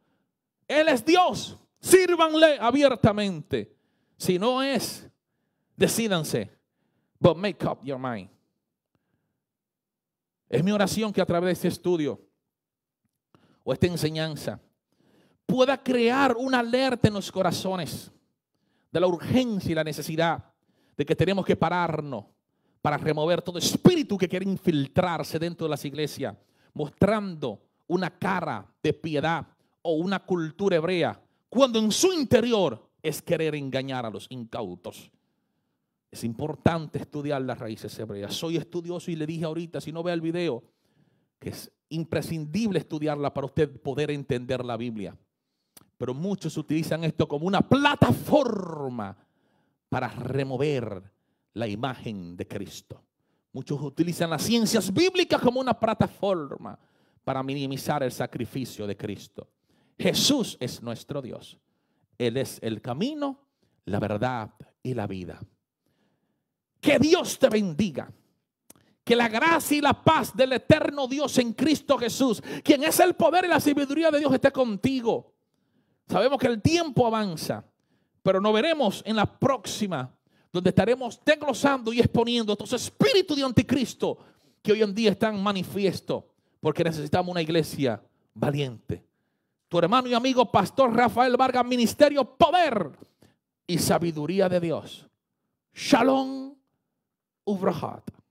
Él es Dios. Sírvanle abiertamente. Si no es, decídanse. But make up your mind. Es mi oración que a través de este estudio o esta enseñanza pueda crear una alerta en los corazones de la urgencia y la necesidad de que tenemos que pararnos para remover todo espíritu que quiere infiltrarse dentro de las iglesias, mostrando una cara de piedad o una cultura hebrea, cuando en su interior es querer engañar a los incautos. Es importante estudiar las raíces hebreas. Soy estudioso y le dije ahorita, si no ve el video, que es imprescindible estudiarla para usted poder entender la Biblia. Pero muchos utilizan esto como una plataforma para remover la imagen de Cristo. Muchos utilizan las ciencias bíblicas como una plataforma para minimizar el sacrificio de Cristo. Jesús es nuestro Dios. Él es el camino, la verdad y la vida. Que Dios te bendiga. Que la gracia y la paz del eterno Dios en Cristo Jesús, quien es el poder y la sabiduría de Dios, esté contigo. Sabemos que el tiempo avanza, pero nos veremos en la próxima, donde estaremos desglosando y exponiendo estos espíritus de anticristo que hoy en día están manifiesto porque necesitamos una iglesia valiente. Tu hermano y amigo, Pastor Rafael Vargas, Ministerio Poder y Sabiduría de Dios. Shalom Uvrahat.